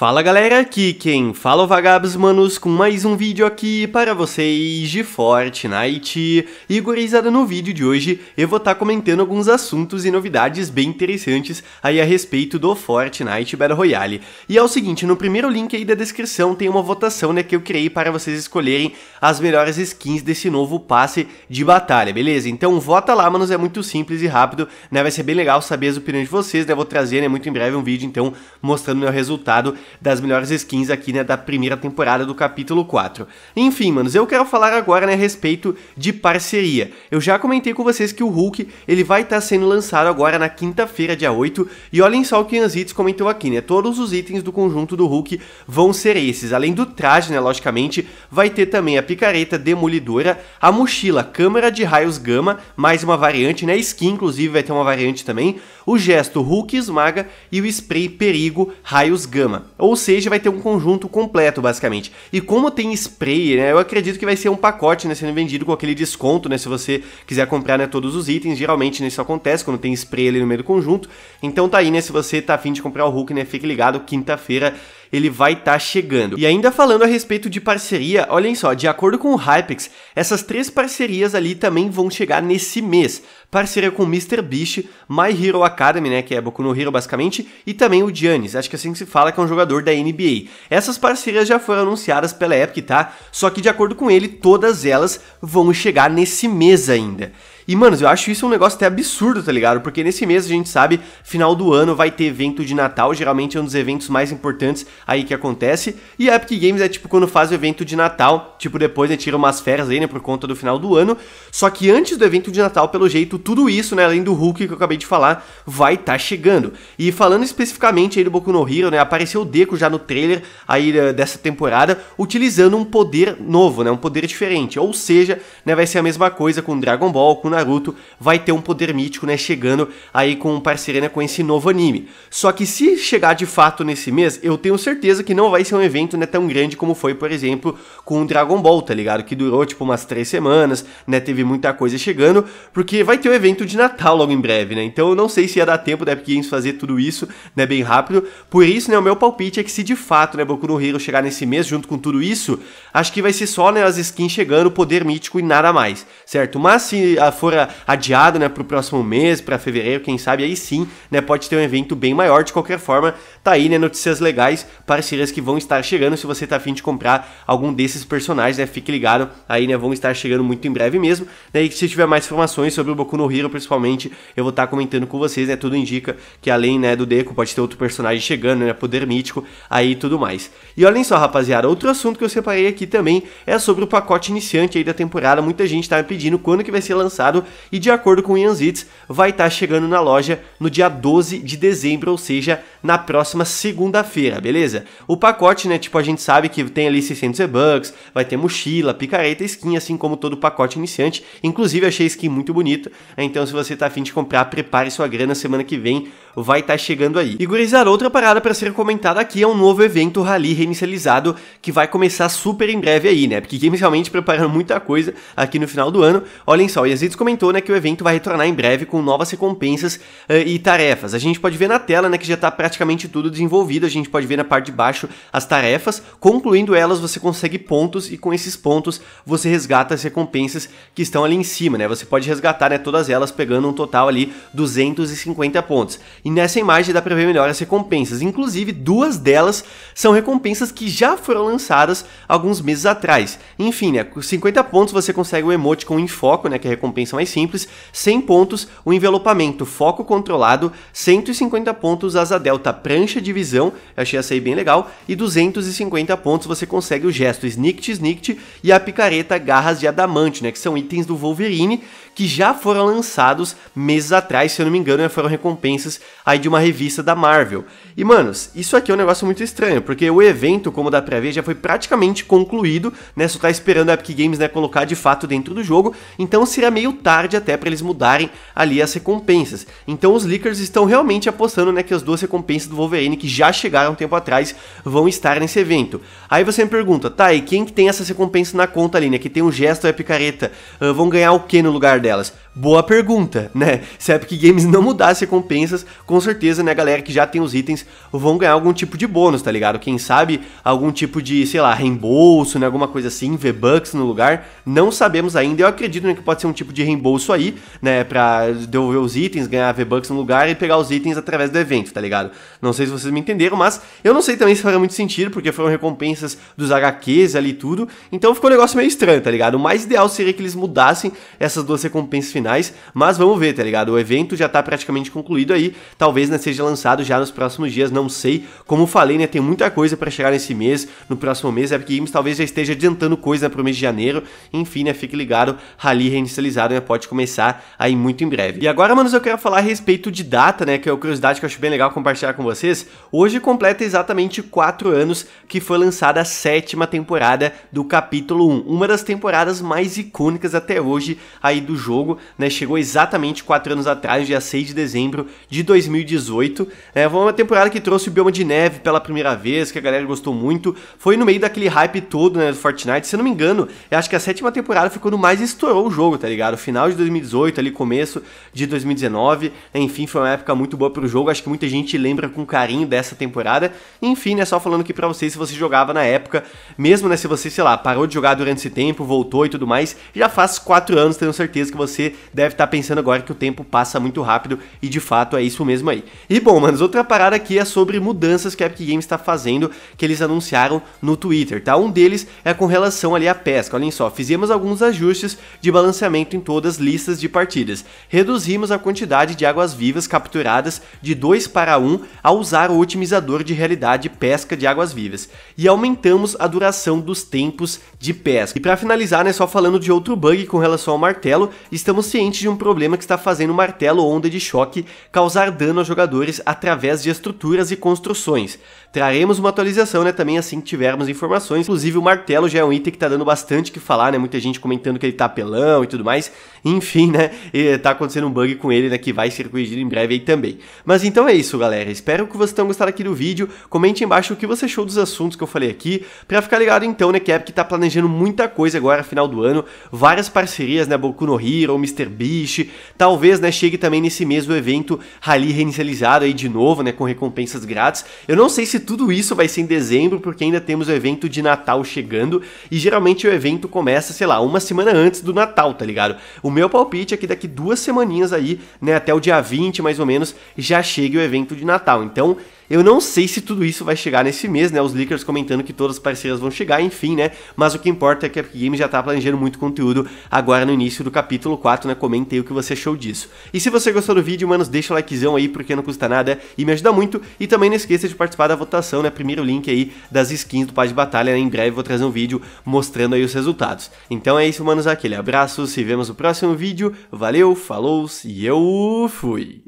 Fala galera, aqui quem fala é o Vagabs Manos com mais um vídeo aqui para vocês de Fortnite. E gurizada, no vídeo de hoje eu vou estar tá comentando alguns assuntos e novidades bem interessantes aí a respeito do Fortnite Battle Royale. E é o seguinte, no primeiro link aí da descrição tem uma votação né, que eu criei para vocês escolherem as melhores skins desse novo passe de batalha, beleza? Então vota lá, manos, é muito simples e rápido, né? Vai ser bem legal saber as opiniões de vocês, né? Vou trazer né, muito em breve um vídeo então mostrando o meu resultado das melhores skins aqui, né, da primeira temporada do capítulo 4. Enfim, manos, eu quero falar agora, né, a respeito de parceria. Eu já comentei com vocês que o Hulk, ele vai estar tá sendo lançado agora na quinta-feira, dia 8, e olhem só o que Anzitz comentou aqui, né, todos os itens do conjunto do Hulk vão ser esses, além do traje, né, logicamente, vai ter também a picareta demolidora, a mochila, câmera de raios gama, mais uma variante, né, skin inclusive vai ter uma variante também, o gesto Hulk esmaga e o spray perigo raios gama ou seja, vai ter um conjunto completo, basicamente. E como tem spray, né, eu acredito que vai ser um pacote né, sendo vendido com aquele desconto, né, se você quiser comprar né, todos os itens, geralmente né, isso acontece quando tem spray ali no meio do conjunto, então tá aí, né, se você tá afim de comprar o Hulk, né, fique ligado, quinta-feira ele vai estar tá chegando. E ainda falando a respeito de parceria, olhem só, de acordo com o Hypex, essas três parcerias ali também vão chegar nesse mês. Parceria com Mr. Beast, My Hero Academy, né, que é Boku no Hero basicamente, e também o Giannis, acho que é assim que se fala que é um jogador da NBA. Essas parcerias já foram anunciadas pela Epic, tá? Só que de acordo com ele, todas elas vão chegar nesse mês ainda. E, mano, eu acho isso um negócio até absurdo, tá ligado? Porque nesse mês a gente sabe, final do ano vai ter evento de Natal, geralmente é um dos eventos mais importantes aí que acontece. E a Epic Games é tipo quando faz o evento de Natal, tipo depois né, tira umas férias aí, né, por conta do final do ano. Só que antes do evento de Natal, pelo jeito, tudo isso, né, além do Hulk que eu acabei de falar, vai estar tá chegando. E falando especificamente aí do Boku no Hero, né, apareceu o Deku já no trailer aí dessa temporada, utilizando um poder novo, né, um poder diferente. Ou seja, né, vai ser a mesma coisa com Dragon Ball, com Naruto vai ter um poder mítico, né, chegando aí com parceria né, com esse novo anime. Só que se chegar de fato nesse mês, eu tenho certeza que não vai ser um evento né, tão grande como foi, por exemplo, com o Dragon Ball, tá ligado? Que durou tipo umas três semanas, né, teve muita coisa chegando, porque vai ter o um evento de Natal logo em breve, né? Então eu não sei se ia dar tempo da Epic Games fazer tudo isso, né, bem rápido. Por isso, né, o meu palpite é que se de fato, né, Boku no Hero chegar nesse mês junto com tudo isso, acho que vai ser só, né, as skins chegando, poder mítico e nada mais, certo? Mas se a for adiado né, para o próximo mês, para fevereiro, quem sabe, aí sim né, pode ter um evento bem maior. De qualquer forma, tá aí né, notícias legais, parcerias que vão estar chegando. Se você tá afim de comprar algum desses personagens, né, fique ligado, aí né, vão estar chegando muito em breve mesmo. Né, e se tiver mais informações sobre o Boku no Hero, principalmente, eu vou estar tá comentando com vocês. Né, tudo indica que além né, do Deku, pode ter outro personagem chegando, né, poder mítico, aí tudo mais. E olhem só, rapaziada, outro assunto que eu separei aqui também é sobre o pacote iniciante aí da temporada. Muita gente tá me pedindo quando que vai ser lançado lançado e de acordo com Ian Zitz, vai estar chegando na loja no dia 12 de dezembro, ou seja, na próxima segunda-feira, beleza? O pacote, né, tipo, a gente sabe que tem ali 600 e-bucks, vai ter mochila, picareta, skin, assim como todo o pacote iniciante. Inclusive, achei skin muito bonita, né? então se você tá afim de comprar, prepare sua grana, semana que vem vai estar tá chegando aí. E gurizar, outra parada para ser comentada aqui é um novo evento Rally reinicializado que vai começar super em breve aí, né? Porque Games realmente preparando muita coisa aqui no final do ano. Olhem só, o Yazides comentou, né, que o evento vai retornar em breve com novas recompensas uh, e tarefas. A gente pode ver na tela, né, que já tá pra praticamente tudo desenvolvido. A gente pode ver na parte de baixo as tarefas. Concluindo elas, você consegue pontos e com esses pontos você resgata as recompensas que estão ali em cima, né? Você pode resgatar né, todas elas pegando um total ali 250 pontos. E nessa imagem dá para ver melhor as recompensas. Inclusive, duas delas são recompensas que já foram lançadas alguns meses atrás. Enfim, né, com 50 pontos você consegue o emote com enfoco, né, que é a recompensa mais simples. 100 pontos, o envelopamento, foco controlado. 150 pontos, a delta Delta Prancha de Visão, eu achei essa aí bem legal, e 250 pontos você consegue o gesto Snicked Snicked e a picareta Garras de Adamante, né, que são itens do Wolverine que já foram lançados meses atrás, se eu não me engano, né, foram recompensas aí de uma revista da Marvel. E manos, isso aqui é um negócio muito estranho, porque o evento, como dá pra ver, já foi praticamente concluído, né, só tá esperando a Epic Games né, colocar de fato dentro do jogo, então seria meio tarde até para eles mudarem ali as recompensas. Então os leakers estão realmente apostando né, que as duas recompensas recompensa do Wolverine que já chegaram um tempo atrás vão estar nesse evento. Aí você me pergunta, tá, e quem que tem essas recompensas na conta ali, né? Que tem um gesto e é picareta, uh, vão ganhar o que no lugar delas? Boa pergunta, né? Se a Epic Games não mudar as recompensas, com certeza, né, galera que já tem os itens vão ganhar algum tipo de bônus, tá ligado? Quem sabe algum tipo de, sei lá, reembolso, né, alguma coisa assim, V-Bucks no lugar. Não sabemos ainda. Eu acredito né, que pode ser um tipo de reembolso aí, né, para devolver os itens, ganhar V-Bucks no lugar e pegar os itens através do evento, tá ligado? Não sei se vocês me entenderam, mas eu não sei também se faria muito sentido, porque foram recompensas dos HQs ali e tudo. Então ficou um negócio meio estranho, tá ligado? O mais ideal seria que eles mudassem essas duas recompensas finais, mas vamos ver, tá ligado? O evento já tá praticamente concluído aí, talvez né, seja lançado já nos próximos dias, não sei. Como falei, né, tem muita coisa para chegar nesse mês, no próximo mês, é porque Games talvez já esteja adiantando coisa né, pro mês de janeiro. Enfim, né, fique ligado, Rally reinicializado, né, pode começar aí muito em breve. E agora, manos, eu quero falar a respeito de data, né, que é uma curiosidade que eu acho bem legal compartilhar com vocês, hoje completa exatamente 4 anos que foi lançada a sétima temporada do capítulo 1, uma das temporadas mais icônicas até hoje aí do jogo, né? Chegou exatamente 4 anos atrás, dia 6 de dezembro de 2018. É, né? foi uma temporada que trouxe o bioma de neve pela primeira vez, que a galera gostou muito. Foi no meio daquele hype todo, né, do Fortnite. Se eu não me engano, eu acho que a sétima temporada foi quando mais estourou o jogo, tá ligado? Final de 2018, ali começo de 2019. Enfim, foi uma época muito boa pro jogo. Acho que muita gente lembra lembra com carinho dessa temporada. Enfim, né, só falando aqui pra vocês se você jogava na época, mesmo né, se você, sei lá, parou de jogar durante esse tempo, voltou e tudo mais, já faz 4 anos, tenho certeza que você deve estar tá pensando agora que o tempo passa muito rápido e de fato é isso mesmo aí. E bom, manos, outra parada aqui é sobre mudanças que a Epic Games está fazendo, que eles anunciaram no Twitter, tá? Um deles é com relação ali à pesca, olhem só, fizemos alguns ajustes de balanceamento em todas as listas de partidas, reduzimos a quantidade de águas vivas capturadas de 2 para 1 ao usar o otimizador de realidade pesca de águas vivas e aumentamos a duração dos tempos de pesca. E para finalizar, né, só falando de outro bug com relação ao martelo, estamos cientes de um problema que está fazendo o martelo onda de choque causar dano aos jogadores através de estruturas e construções. Traremos uma atualização, né, também assim que tivermos informações. Inclusive o martelo já é um item que está dando bastante que falar, né, muita gente comentando que ele tá apelão e tudo mais. Enfim, né, tá acontecendo um bug com ele, né, que vai ser corrigido em breve aí também. Mas então é isso, galera galera. É, espero que vocês tenham gostado aqui do vídeo. Comente embaixo o que você achou dos assuntos que eu falei aqui, para ficar ligado então, né, que a tá planejando muita coisa agora, final do ano, várias parcerias, né, Boku no Hero, Mr. Beast, talvez, né, chegue também nesse mesmo evento Rally reinicializado aí de novo, né, com recompensas grátis. Eu não sei se tudo isso vai ser em dezembro, porque ainda temos o evento de Natal chegando, e geralmente o evento começa, sei lá, uma semana antes do Natal, tá ligado? O meu palpite é que daqui duas semaninhas aí, né, até o dia 20 mais ou menos, já chegue o evento de Natal. Natal. Então, eu não sei se tudo isso vai chegar nesse mês, né? Os leakers comentando que todas as parceiras vão chegar, enfim, né? Mas o que importa é que a Epic Games já tá planejando muito conteúdo agora no início do capítulo 4, né? Comentei o que você achou disso. E se você gostou do vídeo, manos, deixa o likezão aí, porque não custa nada e me ajuda muito. E também não esqueça de participar da votação, né? Primeiro link aí das skins do Paz de Batalha, né? Em breve vou trazer um vídeo mostrando aí os resultados. Então é isso, manos, aquele abraço, se vemos no próximo vídeo. Valeu, falou e eu fui!